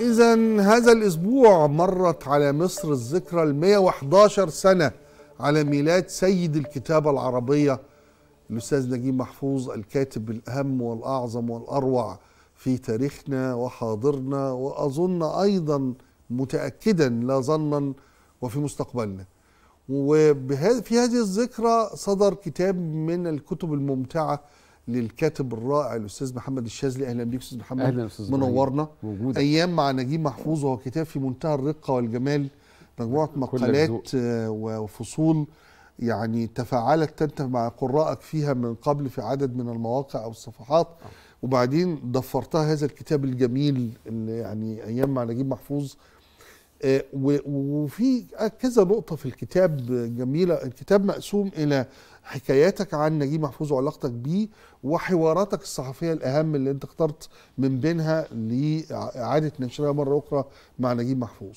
إذا هذا الأسبوع مرت على مصر الذكرى ال 111 سنة على ميلاد سيد الكتابة العربية الأستاذ نجيب محفوظ الكاتب الأهم والأعظم والأروع في تاريخنا وحاضرنا وأظن أيضا متأكدا لا ظنا وفي مستقبلنا وفي هذه الذكرى صدر كتاب من الكتب الممتعة للكاتب الرائع الاستاذ محمد الشاذلي اهلا بيك استاذ محمد اهلا استاذ منورنا موجودة. ايام مع نجيب محفوظ وهو كتاب في منتهى الرقه والجمال مجموعه مقالات آه، وفصول يعني تفاعلت انت مع قرائك فيها من قبل في عدد من المواقع او الصفحات وبعدين ضفرتها هذا الكتاب الجميل اللي يعني ايام مع نجيب محفوظ آه، وفي كذا نقطة في الكتاب جميلة الكتاب مقسوم إلى حكاياتك عن نجيب محفوظ وعلاقتك بيه وحواراتك الصحفية الأهم اللي أنت اخترت من بينها لإعادة نشرها مرة أخرى مع نجيب محفوظ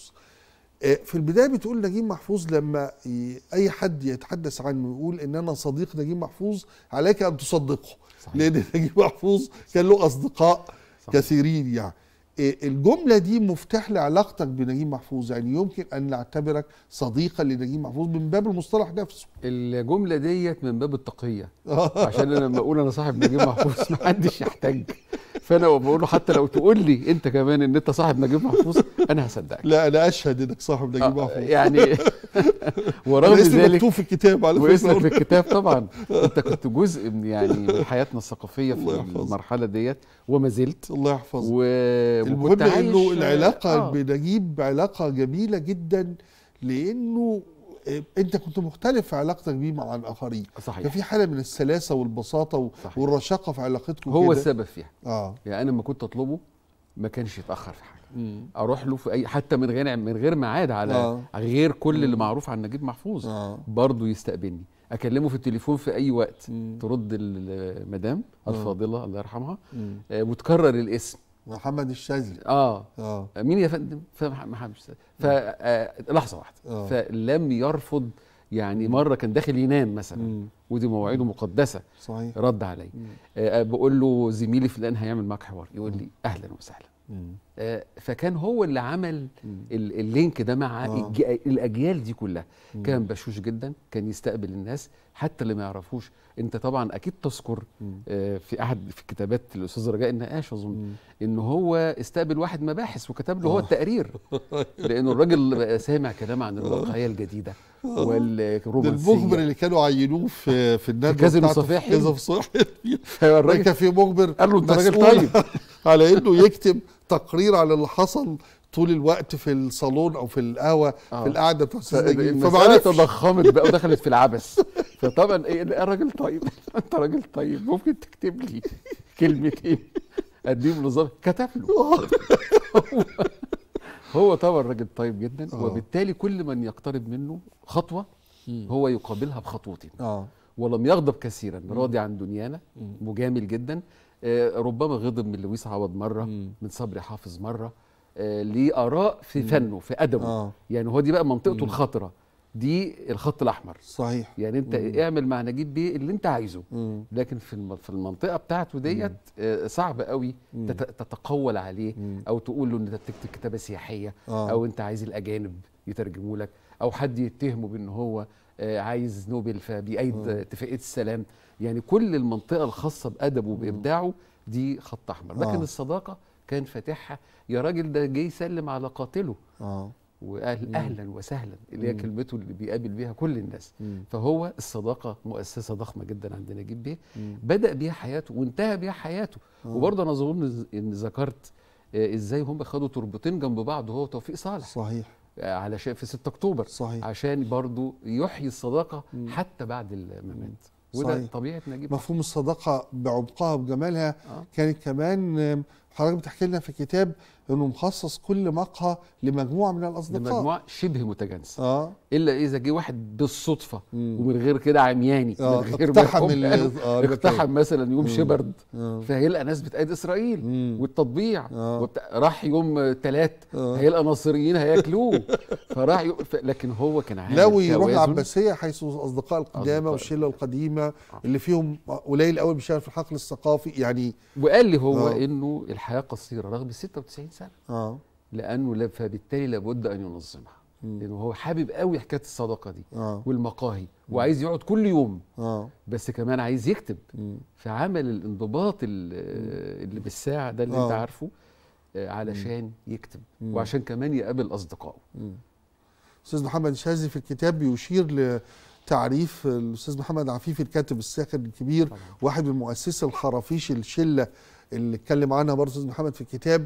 آه، في البداية بتقول نجيب محفوظ لما أي حد يتحدث عنه ويقول إن أنا صديق نجيب محفوظ عليك أن تصدقه صحيح. لأن نجيب محفوظ كان له أصدقاء صحيح. كثيرين يعني إيه، الجملة دي مفتاح لعلاقتك بنجيب محفوظ يعني يمكن أن نعتبرك صديقا لنجيب محفوظ من باب المصطلح نفسه الجملة ديت من باب التقية عشان أنا لما أقول أنا صاحب نجيب محفوظ محدش يحتاج فانا بقول له حتى لو تقول لي انت كمان ان انت صاحب نجيب محفوظ انا هصدقك لا انا اشهد انك صاحب نجيب آه، محفوظ يعني ورغم ذلك مكتوب في الكتاب على فكره واسمك في الكتاب طبعا انت كنت جزء من يعني من حياتنا الثقافيه في المرحله ديت وما زلت الله يحفظك و... المهم انه العلاقه آه. بنجيب علاقه جميله جدا لانه إيه، انت كنت مختلف في علاقتك بيه مع الاخرين صحيح كان في حاله من السلاسه والبساطه صحيح. والرشاقه في علاقتكم هو كده. السبب فيها اه يعني انا لما كنت اطلبه ما كانش يتاخر في حاجه مم. اروح له في اي حتى من غير من غير ميعاد على آه. غير كل مم. اللي معروف عن نجيب محفوظ آه. برضه يستقبلني اكلمه في التليفون في اي وقت مم. ترد المدام آه. الفاضله الله يرحمها آه وتكرر الاسم محمد الشاذلي اه اه مين يا فندم؟ محمد الشاذلي آه، لحظه واحده آه. فلم يرفض يعني مره كان داخل ينام مثلا مم. ودي مواعيده مقدسه صحيح رد علي آه بقول له زميلي فلان هيعمل معاك حوار يقول لي اهلا وسهلا آه، فكان هو اللي عمل اللينك ده مع آه. الاجيال دي كلها مم. كان بشوش جدا كان يستقبل الناس حتى اللي ما يعرفوش انت طبعا اكيد تذكر آه في احد في كتابات الاستاذ رجاء النقاش اظن ان هو استقبل واحد مباحث وكتب له هو آه. التقرير لانه الراجل سامع كلام عن الواقعيه الجديده والرومانسيه المخبر اللي كانوا عينوه في في الندوه كاظم صفاحي كاظم صفاحي كان في مخبر قال له انت راجل طيب على انه يكتب تقرير على اللي حصل طول الوقت في الصالون او في القهوه في آه. القعده بتاع إيه، فمعناها تضخمت بقى ودخلت في العبث فطبعا ايه الراجل طيب انت راجل طيب ممكن تكتب لي كلمتين اديهم لظابط كتب له هو طبعا راجل طيب جدا آه. وبالتالي كل من يقترب منه خطوه هو يقابلها بخطوتين آه. ولم يغضب كثيرا راضي عن دنيانا مجامل جدا آه، ربما غضب من لويس عوض مره من صبري حافظ مره ليه آه، اراء في فنه في ادبه آه. يعني هو دي بقى منطقته الخطره دي الخط الاحمر صحيح يعني انت مم. اعمل مع نجيب بيه اللي انت عايزه مم. لكن في في المنطقه بتاعته ديت آه، صعب قوي مم. تتقول عليه مم. او تقول له ان انت بتكتب كتابه سياحيه آه. او انت عايز الاجانب يترجموا لك او حد يتهمه بان هو آه، عايز نوبل فبيأيد اتفاقيه السلام يعني كل المنطقه الخاصه بادبه وبابداعه دي خط احمر لكن آه. الصداقه كان فاتحها يا راجل ده جه يسلم على قاتله اه وقال اهلا وسهلا اللي هي كلمته اللي بيقابل بيها كل الناس مم. فهو الصداقه مؤسسه ضخمه جدا عندنا نجيب بيه بدا بيها حياته وانتهى بيها حياته آه. وبرضه انا اظن ان ذكرت آه، ازاي هم خدوا تربتين جنب بعض هو توفيق صالح صحيح آه، على في 6 اكتوبر صحيح. عشان برضو يحيي الصداقه مم. حتى بعد الممات وده طبيعه نجيب مفهوم الصداقه بعمقها وجمالها آه. كانت كمان حضرتك بتحكي لنا في كتاب انه مخصص كل مقهى لمجموعه من الاصدقاء لمجموعه شبه متجانسه آه. الا اذا جه واحد بالصدفه مم. ومن غير كده عمياني آه. من غير اقتحم آه اقتحم مثلا يوم مم. شبرد آه. فهيلقى ناس بتأيد اسرائيل مم. والتطبيع آه. وبت... راح يوم ثلاث آه. هيلقى ناصريين هياكلوه فراح ي... ف... لكن هو كان عامل لو يروح العباسيه حيث الاصدقاء القدامى والشله القديمه اللي فيهم قليل قوي بيشتغل في الحقل الثقافي يعني وقال لي هو آه. انه حياه قصيره رغم 96 سنه اه لانه فبالتالي لابد ان ينظمها لانه هو حابب قوي حكايه الصداقه دي آه. والمقاهي وعايز يقعد كل يوم آه. بس كمان عايز يكتب مم. فعمل الانضباط اللي بالساعه ده اللي آه. انت عارفه آه، علشان مم. يكتب مم. وعشان كمان يقابل اصدقائه استاذ محمد شاذلي في الكتاب بيشير ل تعريف الاستاذ محمد عفيفي الكاتب الساخر الكبير طبعا. واحد من مؤسسي الخرافيش الشله اللي اتكلم عنها برضه استاذ محمد في الكتاب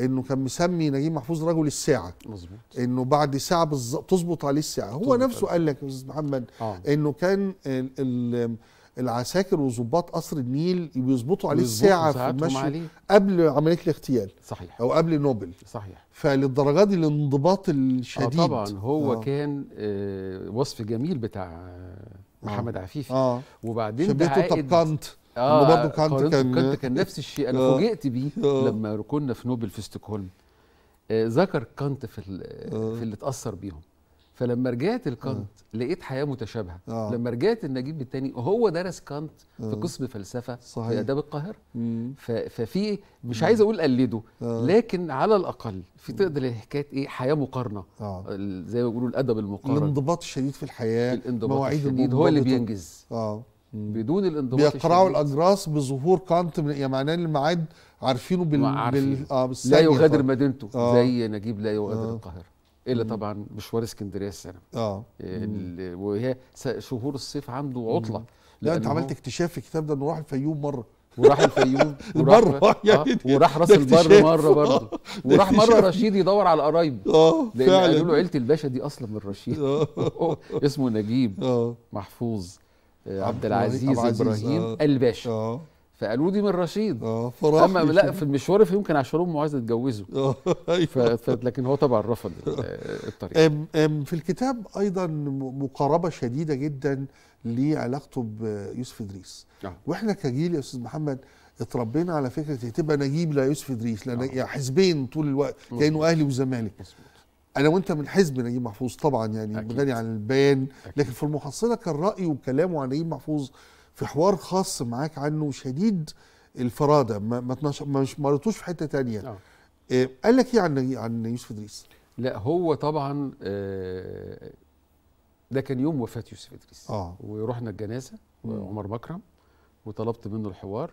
انه كان مسمي نجيب محفوظ رجل الساعه مظبوط انه بعد ساعه بالظبط تظبط عليه الساعه هو نفسه قال لك يا استاذ محمد آه. انه كان ال العساكر وظباط قصر النيل بيظبطوا عليه الساعه في المشي قبل عمليه الاغتيال صحيح او قبل نوبل صحيح فللدرجه دي الانضباط الشديد آه طبعا هو آه. كان آه وصف جميل بتاع آه، محمد آه. عفيفي آه. وبعدين بيته طبقنت اه برضه كانت كان كانت كان نفس الشيء انا آه فوجئت بيه آه لما كنا في نوبل في ستوكهولم آه، ذكر كانت في آه. في اللي اتاثر بيهم فلما رجعت لكانت آه. لقيت حياه متشابهه آه. لما رجعت لنجيب الثاني هو درس كانت في قسم فلسفه صحيح. في اداب القاهره ففي مش عايز اقول قلده آه. لكن على الاقل في تقدر حكايه ايه حياه مقارنه آه. زي ما بيقولوا الادب المقارن الانضباط الشديد في الحياه الانضباط الشديد هو اللي بينجز آه. بدون الانضباط بيقرعوا الاجراس بظهور كانت يعني معناه الميعاد عارفينه بال, عارفين. بال... آه لا يغادر ف... مدينته آه. زي نجيب لا يغادر آه. القاهره الا طبعا مشوار اسكندريه السنه اه يعني ال... وهي شهور الصيف عنده عطله لا انت عملت اكتشاف في الكتاب ده انه راح الفيوم مره وراح الفيوم وراح آه، يعني آه وراح راس البر مره برضه وراح مره رشيد يدور على قرايب اه لان قالوا له عيله الباشا دي اصلا من رشيد آه. اسمه نجيب آه. محفوظ آه، عبد العزيز ابراهيم آه. الباشا آه. فقالوا دي من رشيد اه اما لا في المشوار في يمكن عاشور معاذ اتجوزه اه أيوة. لكن هو طبعا رفض آه، الطريق أم أم في الكتاب ايضا مقاربه شديده جدا لعلاقته بيوسف ادريس آه. واحنا كجيل يا استاذ محمد اتربينا على فكره تبقى نجيب لا يوسف ادريس لا آه. حزبين طول الوقت كانه اهلي وزمالك انا وانت من حزب نجيب محفوظ طبعا يعني غني عن البيان لكن في المحصله كان رايه وكلامه عن نجيب محفوظ في حوار خاص معاك عنه شديد الفراده ما ما, ما مرتوش في حته تانية آه. آه. قال لك ايه عن عن يوسف ادريس؟ لا هو طبعا آه، ده كان يوم وفاه يوسف ادريس آه. ورحنا الجنازه وعمر مكرم وطلبت منه الحوار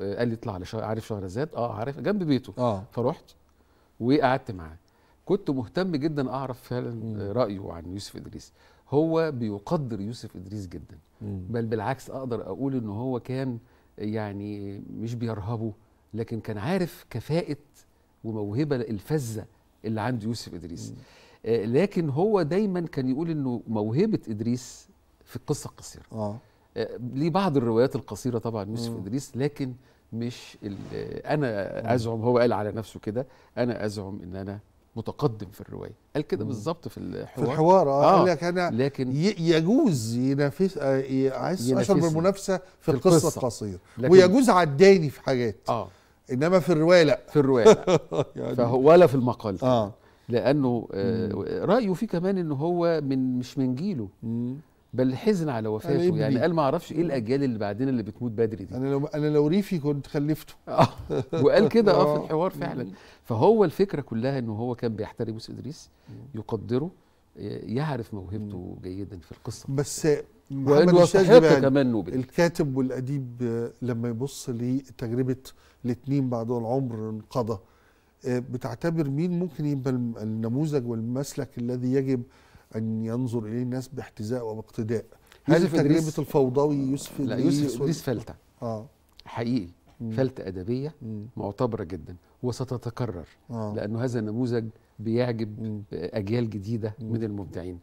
آه، قال لي اطلع على عارف شهرزاد اه عارف جنب بيته آه. فرحت وقعدت معاه كنت مهتم جدا اعرف فعلا رايه عن يوسف ادريس هو بيقدر يوسف ادريس جدا مم. بل بالعكس اقدر اقول ان هو كان يعني مش بيرهبه لكن كان عارف كفاءه وموهبه الفزه اللي عند يوسف ادريس مم. آه، لكن هو دايما كان يقول انه موهبه ادريس في القصه القصيره آه. آه ليه بعض الروايات القصيره طبعا يوسف مم. ادريس لكن مش آه، انا ازعم هو قال على نفسه كده انا ازعم ان انا متقدم في الروايه قال كده بالظبط في الحوار في الحوار اه, قال آه، لك انا لكن يجوز ينافس آه، عايز اشعر بالمنافسه في القصه القصيره ويجوز عداني في حاجات اه انما في الروايه لا في الروايه لا يعني فهو ولا في المقال اه لانه آه رايه فيه كمان ان هو من مش من جيله مم. بل حزن على وفاته يعني قال ما اعرفش ايه الاجيال اللي بعدين اللي بتموت بدري دي انا لو انا لو ريفي كنت خلفته آه. وقال كده اه في آه. الحوار فعلا فهو الفكره كلها انه هو كان بيحترم موسى ادريس يقدره يعرف موهبته جيدا في القصه بس محمد الشاذلي كمان نوبل الكاتب والاديب آه، لما يبص لتجربه الاثنين بعد العمر انقضى بتعتبر مين ممكن يبقى النموذج والمسلك الذي يجب ان ينظر اليه الناس باحتزاء وباقتداء هل تجربه الفوضوي يوسف لا يوسف ادريس فلته اه حقيقي فلته ادبيه مم. معتبره جدا وستتكرر آه. لانه هذا النموذج بيعجب مم. اجيال جديده مم. من المبدعين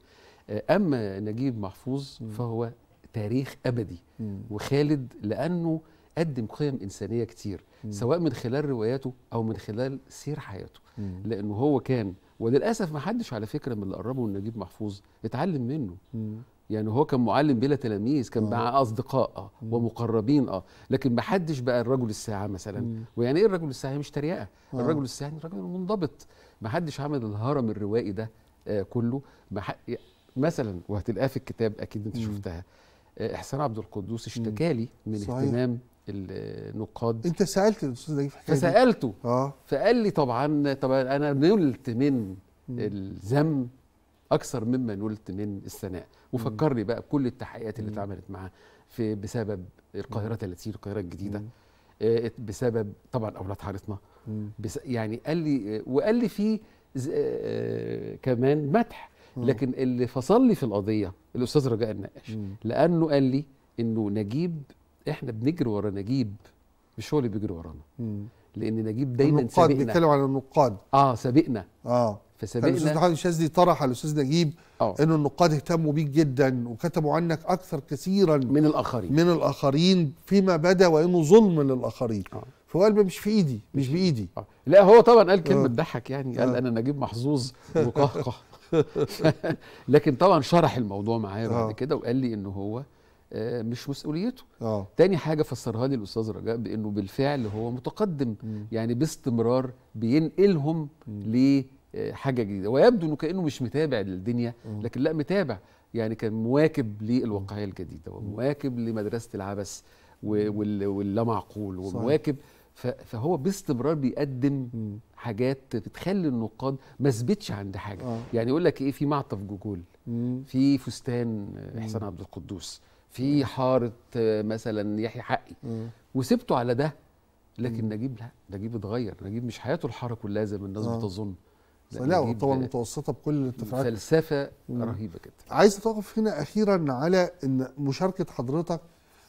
آه، اما نجيب محفوظ مم. فهو تاريخ ابدي مم. وخالد لانه قدم قيم انسانيه كتير مم. سواء من خلال رواياته او من خلال سير حياته مم. لانه هو كان وللاسف ما حدش على فكره من اللي قربه من نجيب محفوظ اتعلم منه مم. يعني هو كان معلم بلا تلاميذ كان آه. مع اصدقاء اه ومقربين اه لكن ما حدش بقى الرجل الساعه مثلا مم. ويعني ايه الرجل الساعه مش تريقه آه. الرجل الساعه يعني الرجل المنضبط ما حدش عمل الهرم الروائي ده آه كله مح... مثلا وهتلقاه في الكتاب اكيد انت مم. شفتها آه، احسان عبد القدوس اشتكى لي من صحيح. اهتمام النقاد انت سالت الاستاذ نجيب حكايه فسالته اه فقال لي طبعا طبعا انا نلت من الذم اكثر مما نلت من الثناء وفكرني بقى بكل التحقيقات اللي اتعملت معاه في بسبب القاهره 30 القاهره الجديده آه بسبب طبعا اولاد حارتنا بس يعني قال لي وقال لي في آه كمان مدح لكن اللي فصل لي في القضيه الاستاذ رجاء النقاش لانه قال لي انه نجيب احنا بنجري ورا نجيب مش هو اللي بيجري ورانا لان نجيب دايما النقاد سابقنا بيتكلموا على النقاد اه سابقنا اه فسابقنا الاستاذ محمد الشاذلي طرح على الاستاذ نجيب آه. انه النقاد اهتموا بيك جدا وكتبوا عنك اكثر كثيرا من الاخرين من الاخرين فيما بدا وانه ظلم للاخرين آه. فهو قال مش في ايدي مش بايدي آه. لا هو طبعا قال كلمه آه. تضحك يعني قال آه. انا نجيب محظوظ وقهقه لكن طبعا شرح الموضوع معايا بعد آه. كده وقال لي ان هو آه، مش مسؤوليته أوه. تاني حاجه فسرها لي الاستاذ رجاء بانه بالفعل هو متقدم م. يعني باستمرار بينقلهم لحاجه آه، جديده ويبدو انه كانه مش متابع للدنيا م. لكن لا متابع يعني كان مواكب للواقعيه الجديده ومواكب لمدرسه العبث واللامعقول ومواكب فهو باستمرار بيقدم حاجات بتخلي النقاد ما ثبتش عند حاجه أوه. يعني يقول لك ايه في معطف جوجول في فستان احسان آه، عبد القدوس في حاره آه، مثلا يحيى حقي وسبته على ده لكن نجيب لا نجيب اتغير نجيب مش حياته الحاره كلها زي ما الناس آه. بتظن لا طبعا متوسطه بكل الاتفاقات فلسفه مم. رهيبه جدا عايز اتوقف هنا اخيرا على ان مشاركه حضرتك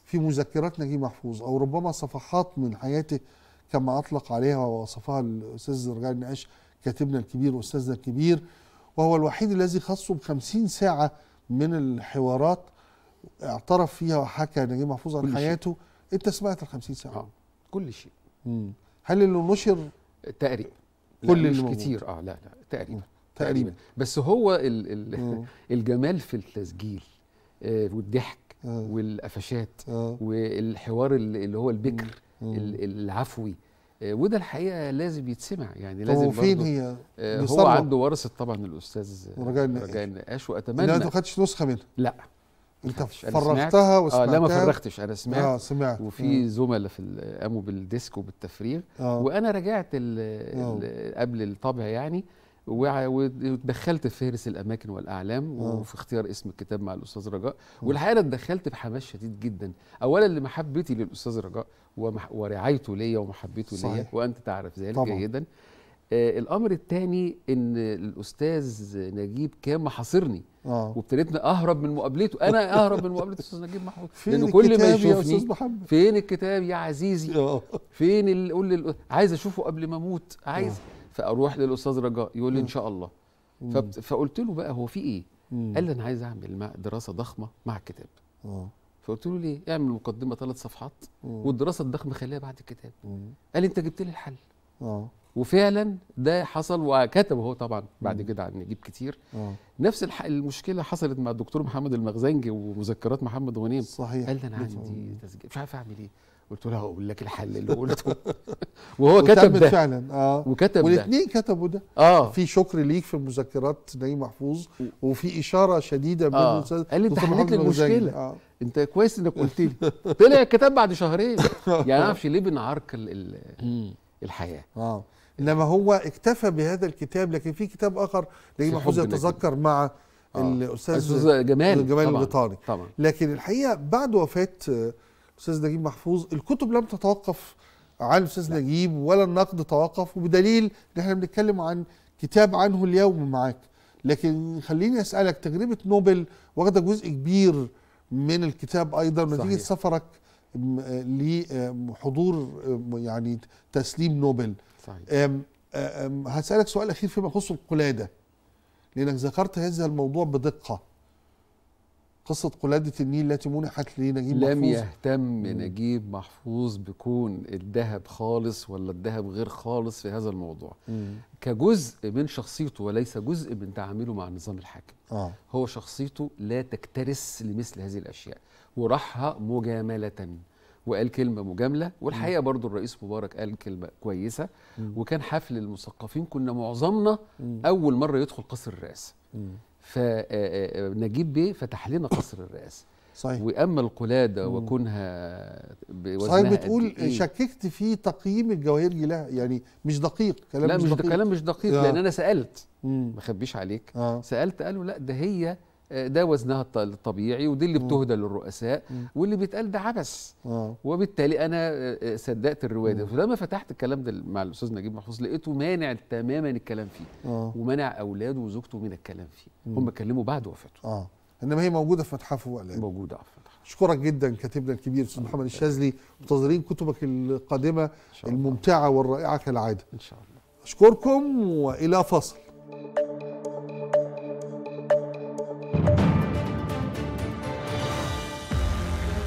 في مذكرات نجيب محفوظ او ربما صفحات من حياته كما اطلق عليها ووصفها الاستاذ رجاء النقاش كاتبنا الكبير واستاذنا الكبير وهو الوحيد الذي خصه بخمسين ساعة من الحوارات اعترف فيها وحكى نجيب محفوظ عن حياته شيء. انت سمعت ال 50 ساعه آه. كل شيء مم. هل اللي نشر تقريبا كل لا مش كتير اه لا لا تقريبا تقريبا بس هو الـ الـ الجمال في التسجيل آه والضحك آه. والقفشات آه. والحوار اللي هو البكر مم. العفوي آه، وده الحقيقه لازم يتسمع يعني لازم آه، هو فين هي هو عنده ورثه طبعا الاستاذ رجاء النقاش واتمنى يعني انت ما خدتش نسخه منها لا انت فرغتها وسمعتها اه لا ما فرغتش انا سمعت اه سمعت وفي زملاء في قاموا بالديسك وبالتفريغ آه. وانا رجعت آه. قبل الطبع يعني واتدخلت في فهرس الاماكن والاعلام آه. وفي اختيار اسم الكتاب مع الاستاذ رجاء آه. والحقيقه انا اتدخلت بحماس شديد جدا اولا لمحبتي للاستاذ رجاء ومح... ورعايته ليا ومحبته ليا وانت تعرف ذلك طبعا. جيدا آه الامر الثاني ان الاستاذ نجيب كام حاصرني آه. وابتديت اهرب من مقابلته انا اهرب من مقابله الاستاذ نجيب محفوظ لان كل ما يشوفني فين الكتاب يا عزيزي فين قول عايز اشوفه قبل ما اموت عايز أوه. فاروح للاستاذ رجاء يقول لي ان شاء الله فقلت له بقى هو في ايه قال لي انا عايز اعمل دراسه ضخمه مع الكتاب آه. فقلت له ليه اعمل مقدمه ثلاث صفحات والدراسه الضخمه خليها بعد الكتاب قال لي انت جبت لي الحل أوه. وفعلا ده حصل وكتب هو طبعا بعد كده عن نجيب كتير أوه. نفس الح... المشكله حصلت مع الدكتور محمد المخزنجي ومذكرات محمد غنيم صحيح قال لي انا عندي تسجيل مش عارف اعمل ايه قلت له هقول لك الحل اللي قلته وهو كتب ده فعلا اه وكتب والاثنين كتبوا ده اه في شكر ليك في مذكرات نعيم محفوظ وفي اشاره شديده من آه. قال لي انت حليت لي المشكله آه. انت كويس انك قلت لي طلع الكتاب بعد شهرين يعني ما اعرفش ليه بنعرك الحياه اه انما هو اكتفى بهذا الكتاب لكن في كتاب اخر نجيب محفوظ يتذكر مع آه. الاستاذ جمال جمال القطاري لكن الحقيقه بعد وفاه الاستاذ نجيب محفوظ الكتب لم تتوقف عن الاستاذ نعم. نجيب ولا النقد توقف وبدليل ان احنا بنتكلم عن كتاب عنه اليوم معاك لكن خليني اسالك تجربه نوبل واخده جزء كبير من الكتاب ايضا نتيجه سفرك لحضور يعني تسليم نوبل صحيح. أم أم هسالك سؤال اخير فيما يخص القلاده لانك ذكرت هذا الموضوع بدقه قصة قلادة النيل التي منحت لنجيب محفوظ لم يهتم نجيب محفوظ بكون الذهب خالص ولا الذهب غير خالص في هذا الموضوع مم. كجزء من شخصيته وليس جزء من تعامله مع النظام الحاكم آه. هو شخصيته لا تكترث لمثل هذه الأشياء ورحها مجاملة وقال كلمة مجاملة والحقيقة برضو الرئيس مبارك قال كلمة كويسة مم. وكان حفل المثقفين كنا معظمنا مم. أول مرة يدخل قصر الرئاسة فنجيب آه، آه، آه، بيه فتح لنا قصر الرئاسه صحيح واما القلاده وكونها بوزنها صحيح بتقول إيه؟ شككت في تقييم الجواهرجي لها يعني مش دقيق كلام لا مش دقيق كلام مش دقيق لان انا سالت ما اخبيش عليك آه. سالت قالوا لا ده هي آه، ده وزنها الطبيعي ودي اللي بتهدى للرؤساء واللي بيتقال ده عبث آه. وبالتالي انا آه، صدقت الروايه دي فلما فتحت الكلام ده مع الاستاذ نجيب محفوظ لقيته مانع تماما الكلام فيه أوه. ومنع اولاده وزوجته من الكلام فيه هم كلموا بعد وفاته اه انما هي موجوده في متحفه الان موجوده في متحفه اشكرك جدا كاتبنا الكبير استاذ محمد الشاذلي منتظرين كتبك القادمه الممتعه والرائعه كالعاده ان شاء الله اشكركم والى فصل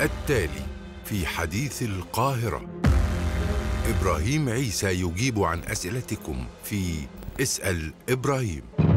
التالي في حديث القاهرة إبراهيم عيسى يجيب عن أسئلتكم في اسأل إبراهيم